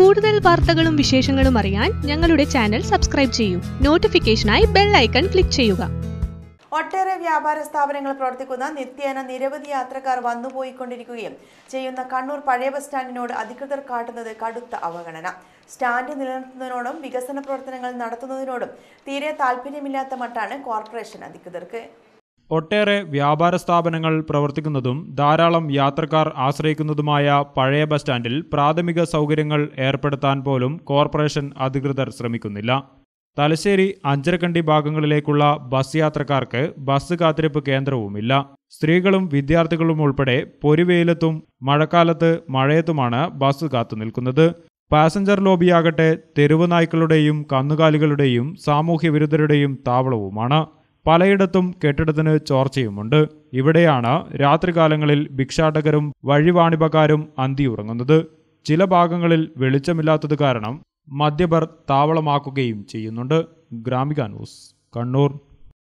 കൂടുതൽ വാർത്തകളും വിശേഷങ്ങളും അറിയാൻ ഞങ്ങളുടെ ചാനൽ സബ്സ്ക്രൈബ് ചെയ്യൂ നോട്ടിഫിക്കേഷനായി ബെൽ ഐക്കൺ ക്ലിക്ക് ചെയ്യുക ഒട്ടേറെ വ്യാപാര സ്ഥാപനങ്ങൾ പ്രവർത്തിക്കുന്ന നിത്യേന നിരവധി യാത്രക്കാർ വന്നുപോയിക്കൊണ്ടിരിക്കുകയും ചെയ്യുന്ന കണ്ണൂർ പഴയ ബസ് സ്റ്റാൻഡിനോട് അധികൃതർ കാട്ടുന്നത് കടുത്ത അവഗണന സ്റ്റാൻഡ് നിലനിർത്തുന്നതിനോടും വികസന പ്രവർത്തനങ്ങൾ നടത്തുന്നതിനോടും തീരെ താല്പര്യമില്ലാത്ത മട്ടാണ് കോർപ്പറേഷൻ അധികൃതർക്ക് ഒട്ടേറെ വ്യാപാര സ്ഥാപനങ്ങൾ പ്രവർത്തിക്കുന്നതും ധാരാളം യാത്രക്കാർ ആശ്രയിക്കുന്നതുമായ പഴയ ബസ് സ്റ്റാൻഡിൽ പ്രാഥമിക സൗകര്യങ്ങൾ ഏർപ്പെടുത്താൻ പോലും കോർപ്പറേഷൻ അധികൃതർ ശ്രമിക്കുന്നില്ല തലശ്ശേരി അഞ്ചരക്കണ്ടി ഭാഗങ്ങളിലേക്കുള്ള ബസ് യാത്രക്കാർക്ക് ബസ് കാത്തിരിപ്പ് കേന്ദ്രവുമില്ല സ്ത്രീകളും വിദ്യാർത്ഥികളും ഉൾപ്പെടെ പൊരുവെയിലത്തും മഴക്കാലത്ത് മഴയത്തുമാണ് ബസ് കാത്തുനിൽക്കുന്നത് പാസഞ്ചർ ലോബിയാകട്ടെ തെരുവ് നായ്ക്കളുടെയും കന്നുകാലികളുടെയും സാമൂഹ്യ വിരുദ്ധരുടെയും താവളവുമാണ് പലയിടത്തും കെട്ടിടത്തിന് ചോർച്ചയുമുണ്ട് ഇവിടെയാണ് രാത്രികാലങ്ങളിൽ ഭിക്ഷാടകരും വഴിവാണിപക്കാരും അന്തിയുറങ്ങുന്നത് ചില ഭാഗങ്ങളിൽ വെളിച്ചമില്ലാത്തത് കാരണം മദ്യപർ താവളമാക്കുകയും ചെയ്യുന്നുണ്ട് ഗ്രാമിക ന്യൂസ് കണ്ണൂർ